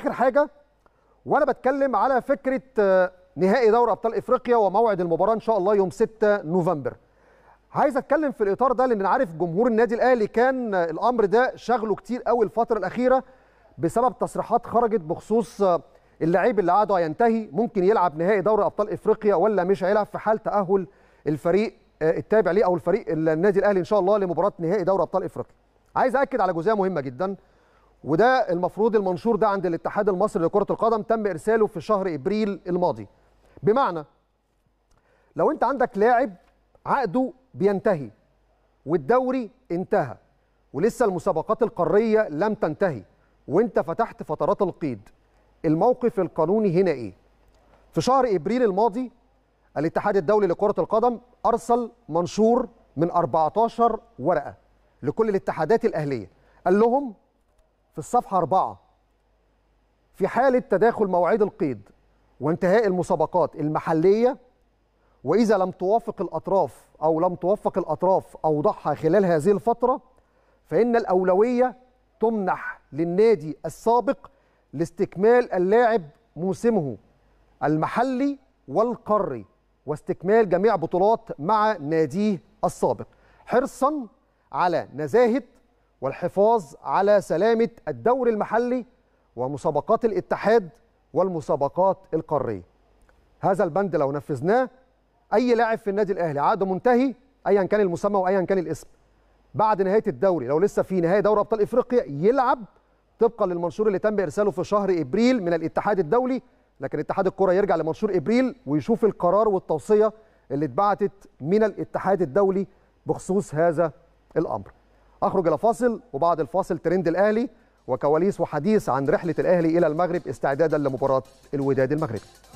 اخر حاجه وانا بتكلم على فكره آه، نهائي دوري ابطال افريقيا وموعد المباراه ان شاء الله يوم 6 نوفمبر عايز اتكلم في الاطار ده لان عارف جمهور النادي الاهلي كان آه، الامر ده شغله كتير قوي الفتره الاخيره بسبب تصريحات خرجت بخصوص آه، اللعيب اللي عاده هينتهي ممكن يلعب نهائي دوري ابطال افريقيا ولا مش هيلعب في حال تاهل الفريق التابع ليه او الفريق النادي الاهلي ان شاء الله لمباراه نهائي دوري ابطال افريقيا عايز اكد على جزئيه مهمه جدا وده المفروض المنشور ده عند الاتحاد المصري لكرة القدم تم إرساله في شهر إبريل الماضي بمعنى لو أنت عندك لاعب عقده بينتهي والدوري انتهى ولسه المسابقات القارية لم تنتهي وانت فتحت فترات القيد الموقف القانوني هنا ايه في شهر ابريل الماضي الاتحاد الدولي لكرة القدم ارسل منشور من 14 ورقة لكل الاتحادات الاهلية قال لهم في الصفحة أربعة في حالة تداخل مواعيد القيد وانتهاء المسابقات المحلية وإذا لم توافق الأطراف أو لم توفق الأطراف أوضاعها خلال هذه الفترة فإن الأولوية تمنح للنادي السابق لاستكمال اللاعب موسمه المحلي والقاري واستكمال جميع بطولات مع ناديه السابق حرصا على نزاهه والحفاظ على سلامة الدور المحلي ومسابقات الاتحاد والمسابقات القارية هذا البند لو نفذناه أي لاعب في النادي الأهلي عقده منتهي أيا كان المسمى وأيا كان الاسم بعد نهاية الدوري لو لسه في نهاية دوري أبطال إفريقيا يلعب طبقا للمنشور اللي تم إرساله في شهر إبريل من الاتحاد الدولي لكن اتحاد الكرة يرجع لمنشور إبريل ويشوف القرار والتوصية اللي اتبعتت من الاتحاد الدولي بخصوص هذا الأمر اخرج الى فاصل وبعد الفاصل ترند الاهلي وكواليس وحديث عن رحله الاهلي الى المغرب استعدادا لمباراه الوداد المغربي